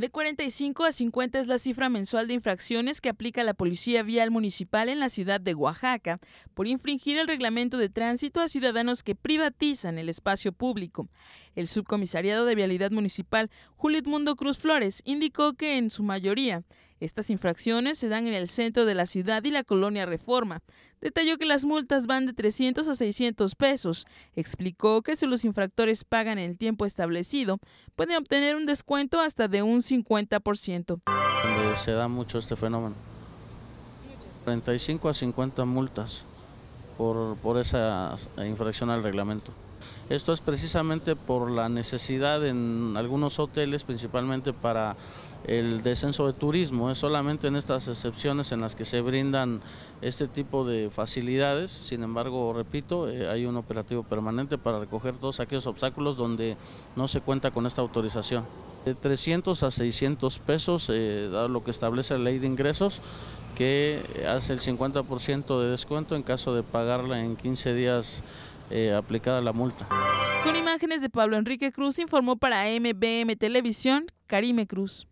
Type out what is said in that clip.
De 45 a 50 es la cifra mensual de infracciones que aplica la Policía Vial Municipal en la ciudad de Oaxaca por infringir el reglamento de tránsito a ciudadanos que privatizan el espacio público. El subcomisariado de Vialidad Municipal, Julio Edmundo Cruz Flores, indicó que en su mayoría estas infracciones se dan en el centro de la ciudad y la colonia Reforma. Detalló que las multas van de 300 a 600 pesos. Explicó que si los infractores pagan en el tiempo establecido, pueden obtener un descuento hasta de un 50%. Donde se da mucho este fenómeno. 35 a 50 multas por, esa infracción al reglamento. Esto es precisamente por la necesidad en algunos hoteles, principalmente para el descenso de turismo. Es solamente en estas excepciones en las que se brindan este tipo de facilidades. Sin embargo, repito, eh, hay un operativo permanente para recoger todos aquellos obstáculos donde no se cuenta con esta autorización. De 300 a 600 pesos, eh, dado lo que establece la ley de ingresos, que hace el 50% de descuento en caso de pagarla en 15 días eh, aplicada la multa. Con imágenes de Pablo Enrique Cruz informó para MBM Televisión Karime Cruz.